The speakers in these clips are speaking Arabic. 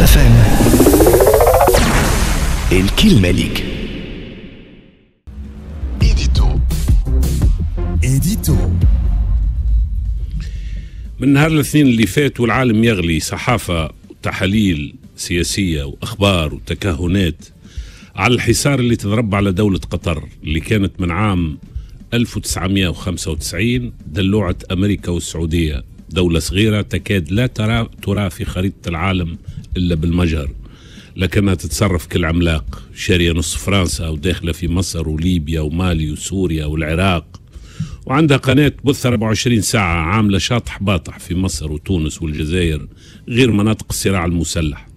FM الكلمة ليك إيديتو إيديتو من نهار الاثنين اللي فات والعالم يغلي صحافة وتحاليل سياسية وأخبار وتكهنات على الحصار اللي تضرب على دولة قطر اللي كانت من عام 1995 دلوعة أمريكا والسعودية دولة صغيرة تكاد لا ترى ترى في خريطة العالم إلا بالمجر لكنها تتصرف كالعملاق شارية نص فرنسا وداخلة في مصر وليبيا ومالي وسوريا والعراق وعندها قناة تبث 24 ساعة عاملة شاطح باطح في مصر وتونس والجزائر غير مناطق الصراع المسلح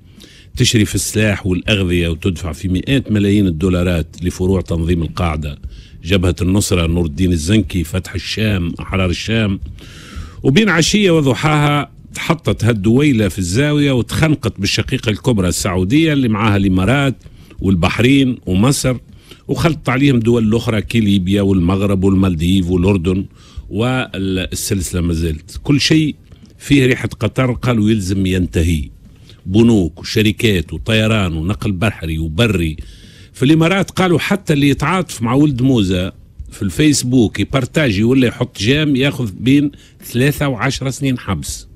تشري في السلاح والأغذية وتدفع في مئات ملايين الدولارات لفروع تنظيم القاعدة جبهة النصرة نور الدين الزنكي فتح الشام أحرار الشام وبين عشية وضحاها تحطت هالدويلة في الزاوية وتخنقت بالشقيقة الكبرى السعودية اللي معاها الإمارات والبحرين ومصر وخلطت عليهم دول أخرى كليبيا والمغرب والمالديف والأردن والسلسلة ما زالت كل شيء فيه ريحة قطر قالوا يلزم ينتهي بنوك وشركات وطيران ونقل بحري وبري في الإمارات قالوا حتى اللي يتعاطف مع ولد موزة في الفيسبوك يبارتاجي ولا يحط جام ياخذ بين ثلاثة وعشرة سنين حبس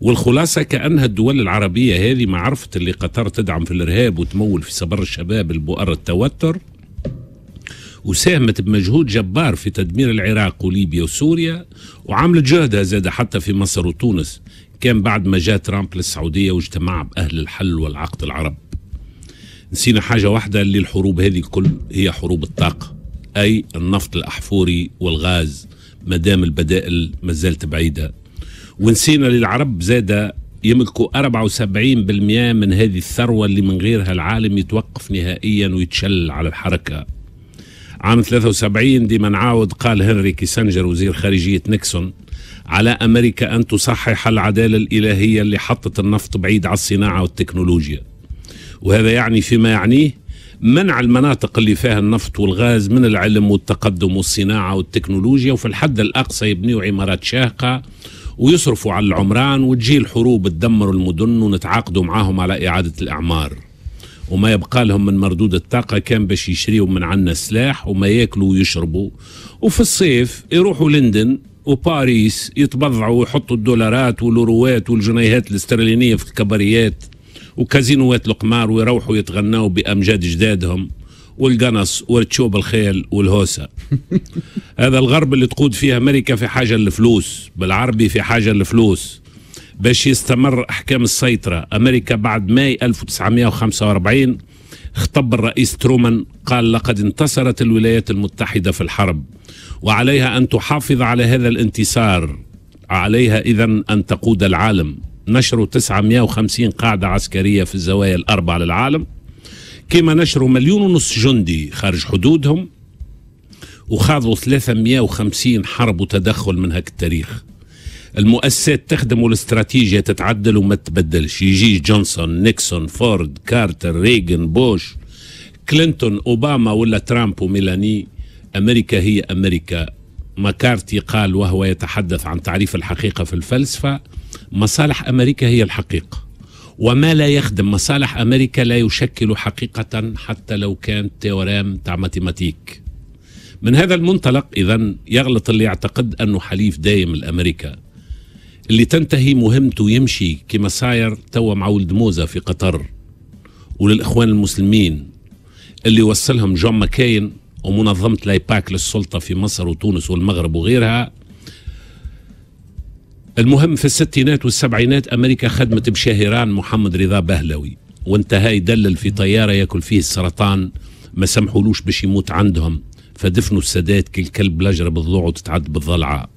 والخلاصة كأنها الدول العربية هذه ما عرفت اللي قطر تدعم في الإرهاب وتمول في صبر الشباب البؤر التوتر وساهمت بمجهود جبار في تدمير العراق وليبيا وسوريا وعملت جهدها زاد حتى في مصر وتونس كان بعد ما جاء ترامب للسعودية واجتمع بأهل الحل والعقد العرب نسينا حاجة واحدة اللي الحروب هذه الكل هي حروب الطاقة أي النفط الأحفوري والغاز مدام البدائل ما زالت بعيدة ونسينا للعرب زاد يملكوا 74% من هذه الثروة اللي من غيرها العالم يتوقف نهائيا ويتشل على الحركة عام 73 ديما نعاود قال هنري كيسنجر وزير خارجية نيكسون على أمريكا أن تصحح العدالة الإلهية اللي حطت النفط بعيد على الصناعة والتكنولوجيا وهذا يعني فيما يعنيه منع المناطق اللي فيها النفط والغاز من العلم والتقدم والصناعة والتكنولوجيا وفي الحد الأقصى يبنيوا عمارات شاهقة ويصرفوا على العمران وتجي الحروب تدمر المدن ونتعاقدوا معاهم على إعادة الأعمار وما يبقى لهم من مردود الطاقة كان باش يشريوا من عنا سلاح وما ياكلوا ويشربوا وفي الصيف يروحوا لندن وباريس يتبضعوا ويحطوا الدولارات والوروات والجنيهات الاسترلينية في الكباريات وكازينوات القمار ويروحوا يتغناوا بأمجاد جدادهم والقنص والتشوب الخيل والهوسة هذا الغرب اللي تقود فيه أمريكا في حاجة للفلوس بالعربي في حاجة للفلوس باش يستمر أحكام السيطرة أمريكا بعد ماي 1945 خطب الرئيس ترومان قال لقد انتصرت الولايات المتحدة في الحرب وعليها أن تحافظ على هذا الانتصار عليها إذا أن تقود العالم نشروا 950 قاعدة عسكرية في الزوايا الأربع للعالم كما نشروا مليون ونص جندي خارج حدودهم وخاضوا 350 حرب وتدخل من هاك التاريخ المؤسسات تخدم الاستراتيجية تتعدل وما تبدلش يجي جونسون نيكسون فورد كارتر ريغن بوش كلينتون أوباما ولا ترامب وميلاني أمريكا هي أمريكا ماكارتي قال وهو يتحدث عن تعريف الحقيقة في الفلسفة مصالح أمريكا هي الحقيقة وما لا يخدم مصالح أمريكا لا يشكل حقيقة حتى لو كان تيورام تاع ماتيماتيك من هذا المنطلق إذا يغلط اللي يعتقد أنه حليف دايم الأمريكا اللي تنتهي مهمته يمشي كما صاير توا مع ولد موزة في قطر وللإخوان المسلمين اللي وصلهم جون ماكاين ومنظمة لايباك للسلطة في مصر وتونس والمغرب وغيرها المهم في الستينات والسبعينات أمريكا خدمت بشاهيران محمد رضا بهلوي وانتهى يدلل في طيارة يأكل فيه السرطان ما سمحولوش باش يموت عندهم فدفنوا السادات كالكلب لجرة بالضوع وتتعد بالضلعة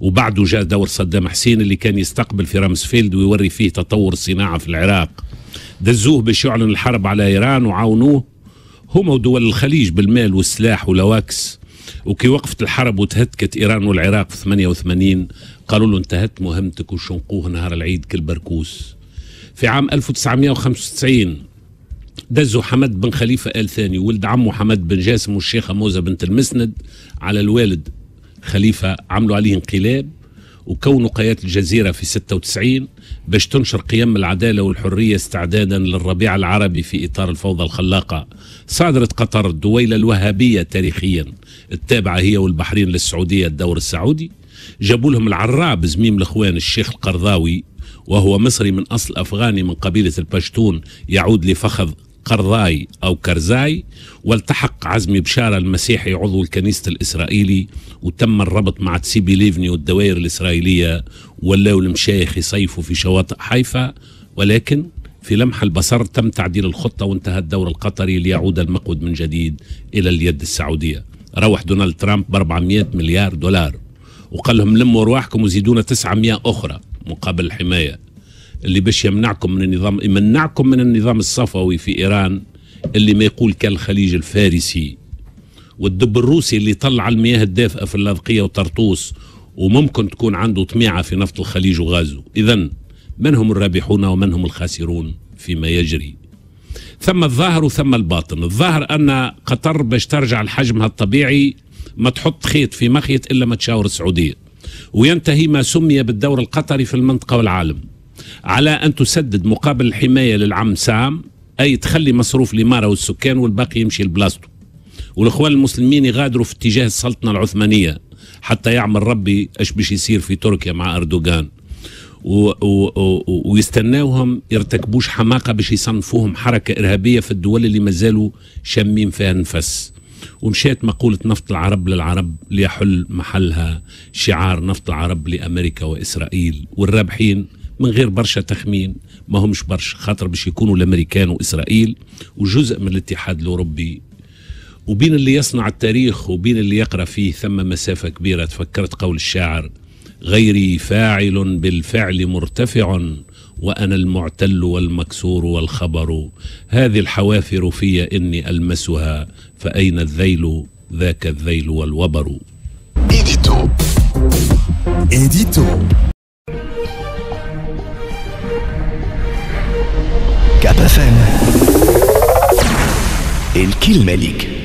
وبعده جاء دور صدام حسين اللي كان يستقبل في رامسفيلد ويوري فيه تطور الصناعة في العراق دزوه باش يعلن الحرب على إيران وعاونوه هما ودول الخليج بالمال والسلاح ولواكس وكي وقفت الحرب وتهتكت ايران والعراق في 88 قالوا له انتهت مهمتك وشنقوه نهار العيد كالبركوس في عام 1995 دزوا حمد بن خليفة آل ثاني ولد عمه حمد بن جاسم والشيخة موزة بنت المسند على الوالد خليفة عملوا عليه انقلاب وكونه قيادة الجزيرة في 96 باش تنشر قيم العدالة والحرية استعدادا للربيع العربي في إطار الفوضى الخلاقة صادرت قطر الدويلة الوهابية تاريخيا التابعة هي والبحرين للسعودية الدور السعودي جابوا لهم العراب زميم الاخوان الشيخ القرضاوي وهو مصري من اصل افغاني من قبيله البشتون يعود لفخذ قرضاي أو كرزاي والتحق عزمي بشارة المسيحي عضو الكنيسة الإسرائيلي وتم الربط مع تسيبي ليفني والدوائر الإسرائيلية ولاو المشايخ يصيفوا في شواطئ حيفا ولكن في لمح البصر تم تعديل الخطة وانتهى الدور القطري ليعود المقود من جديد إلى اليد السعودية روح دونالد ترامب ب 400 مليار دولار وقال لهم لموا أرواحكم وزيدونا 900 أخرى مقابل الحماية اللي باش يمنعكم من النظام يمنعكم من النظام الصفوي في إيران اللي ما يقول كالخليج الفارسي والدب الروسي اللي طلع المياه الدافئة في اللاذقية وطرطوس وممكن تكون عنده طميعة في نفط الخليج وغازه إذا من هم الرابحون ومن هم الخاسرون فيما يجري ثم الظاهر وثم الباطن الظاهر أن قطر باش ترجع لحجمها الطبيعي ما تحط خيط في مخيط إلا ما تشاور السعودية وينتهي ما سمي بالدور القطري في المنطقة والعالم على أن تسدد مقابل الحماية للعم سام أي تخلي مصروف الإمارة والسكان والباقي يمشي لبلاصته والإخوان المسلمين يغادروا في اتجاه السلطنة العثمانية حتى يعمل ربي اش باش يصير في تركيا مع أردوغان و... و... و... ويستناوهم يرتكبوش حماقة باش يصنفوهم حركة إرهابية في الدول اللي مازالوا شامين فيها النفس ومشات مقولة نفط العرب للعرب ليحل محلها شعار نفط العرب لأمريكا وإسرائيل والرابحين من غير برشا تخمين ما همش برشا خاطر باش يكونوا الامريكان واسرائيل وجزء من الاتحاد الاوروبي وبين اللي يصنع التاريخ وبين اللي يقرا فيه ثم مسافه كبيره تفكرت قول الشاعر غيري فاعل بالفعل مرتفع وانا المعتل والمكسور والخبر هذه الحوافر في اني المسها فاين الذيل ذاك الذيل والوبر إيديتو إيديتو FM. الكلمة ليك